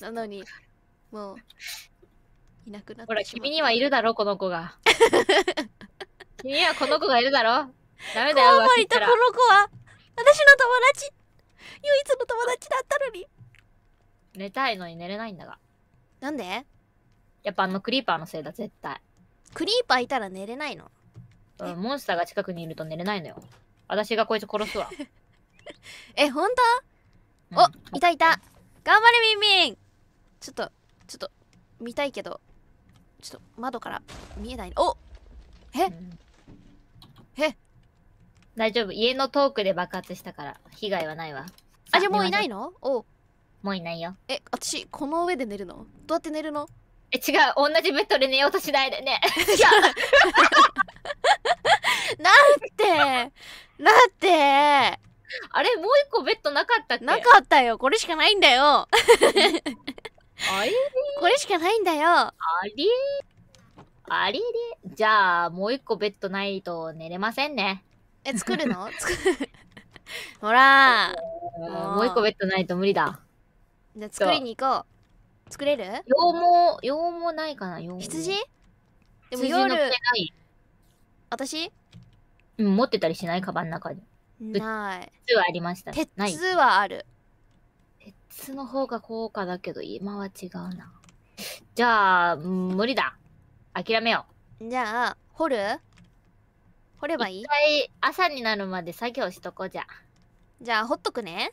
なのに、もう、いなくなってほら、君にはいるだろ、この子が。君にはこの子がいるだろ。ダメだよ、浮気この子は、私の友達、唯一の友達だったのに。寝たいのに寝れないんだが。なんでやっぱあのクリーパーのせいだ、絶対。クリーパーいたら寝れないのうん、モンスターが近くにいると寝れないのよ。私がこいつ殺すわ。え、ほんと、うん、お、いたいた。頑張れ、みんみんちょっとちょっと見たいけどちょっと窓から見えないの。おえ、うん、え大丈夫家のトークで爆発したから被害はないわあじゃあもういないのおもういないよえ私この上で寝るのどうやって寝るのえ違う同じベッドで寝ようとしないでねなん てなんてあれもう一個ベッドなかったっけなかったよこれしかないんだよ あれこれしかないんだよあれあれじゃあもう一個ベッドないと寝れませんねえ作るの作る ほらもう一個ベッドないと無理だじゃあ作りに行こう作れる羊毛羊毛ないかな羊毛羊でもい。私うん持ってたりしないカバンの中にない靴はありました、鉄はあるつの方が高価だけど、今は違うな。じゃあ、無理だ。諦めよう。じゃあ、掘る掘ればいい一回朝になるまで作業しとこうじゃ。じゃあ、掘っとくね。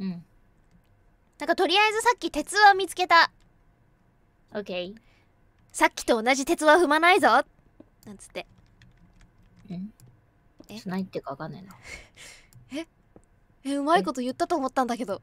うん。なんかとりあえずさっき鉄は見つけた。オッケー。さっきと同じ鉄は踏まないぞなんつって。んえしないってかわかんないな。ええ、うまいこと言ったと思ったんだけど。